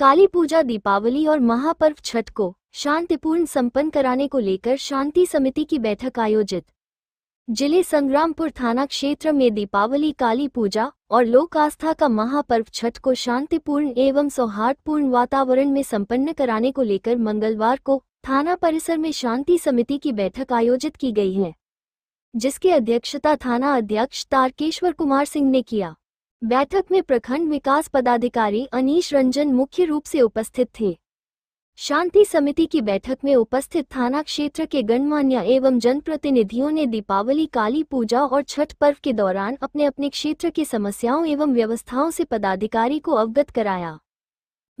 काली पूजा दीपावली और महापर्व छठ को शांतिपूर्ण संपन्न कराने को लेकर शांति समिति की बैठक आयोजित जिले संग्रामपुर थाना क्षेत्र में दीपावली काली पूजा और लोक आस्था का महापर्व छठ को शांतिपूर्ण एवं सौहार्दपूर्ण वातावरण में संपन्न कराने को लेकर मंगलवार को थाना परिसर में शांति समिति की बैठक आयोजित की गई है जिसकी अध्यक्षता थाना अध्यक्ष तारकेश्वर कुमार सिंह ने किया बैठक में प्रखंड विकास पदाधिकारी अनीश रंजन मुख्य रूप से उपस्थित थे शांति समिति की बैठक में उपस्थित थाना क्षेत्र के गणमान्य एवं जनप्रतिनिधियों ने दीपावली काली पूजा और छठ पर्व के दौरान अपने अपने क्षेत्र की समस्याओं एवं व्यवस्थाओं से पदाधिकारी को अवगत कराया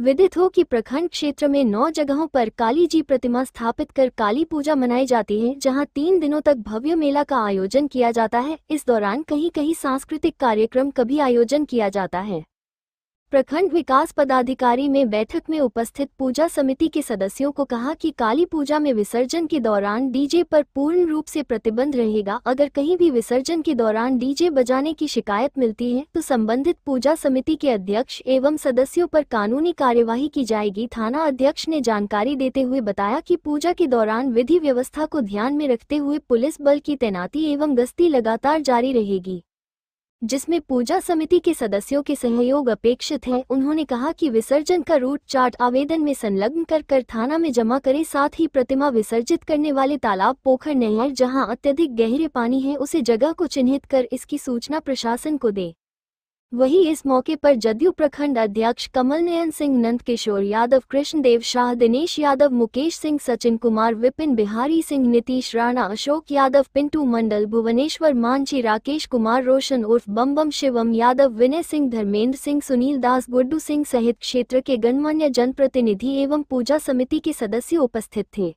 विदित हो कि प्रखंड क्षेत्र में नौ जगहों पर काली जी प्रतिमा स्थापित कर काली पूजा मनाई जाती है जहां तीन दिनों तक भव्य मेला का आयोजन किया जाता है इस दौरान कहीं कहीं सांस्कृतिक कार्यक्रम का भी आयोजन किया जाता है प्रखंड विकास पदाधिकारी ने बैठक में उपस्थित पूजा समिति के सदस्यों को कहा कि काली पूजा में विसर्जन के दौरान डीजे पर पूर्ण रूप से प्रतिबंध रहेगा अगर कहीं भी विसर्जन के दौरान डीजे बजाने की शिकायत मिलती है तो संबंधित पूजा समिति के अध्यक्ष एवं सदस्यों पर कानूनी कार्यवाही की जाएगी थाना अध्यक्ष ने जानकारी देते हुए बताया की पूजा के दौरान विधि व्यवस्था को ध्यान में रखते हुए पुलिस बल की तैनाती एवं गश्ती लगातार जारी रहेगी जिसमें पूजा समिति के सदस्यों के सहयोग अपेक्षित है उन्होंने कहा कि विसर्जन का रूट चार्ट आवेदन में संलग्न कर कर थाना में जमा करें साथ ही प्रतिमा विसर्जित करने वाले तालाब पोखर नहर जहां अत्यधिक गहरे पानी है उसे जगह को चिन्हित कर इसकी सूचना प्रशासन को दे वहीं इस मौके पर जदयू प्रखंड अध्यक्ष कमल नयन सिंह नंद किशोर यादव कृष्णदेव शाह दिनेश यादव मुकेश सिंह सचिन कुमार विपिन बिहारी सिंह नीतीश राणा अशोक यादव पिंटू मंडल भुवनेश्वर मांझी राकेश कुमार रोशन उर्फ बम बम शिवम यादव विनय सिंह धर्मेंद्र सिंह सुनील दास गुड्डू सिंह सहित क्षेत्र के गणमान्य जनप्रतिनिधि एवं पूजा समिति के सदस्य उपस्थित थे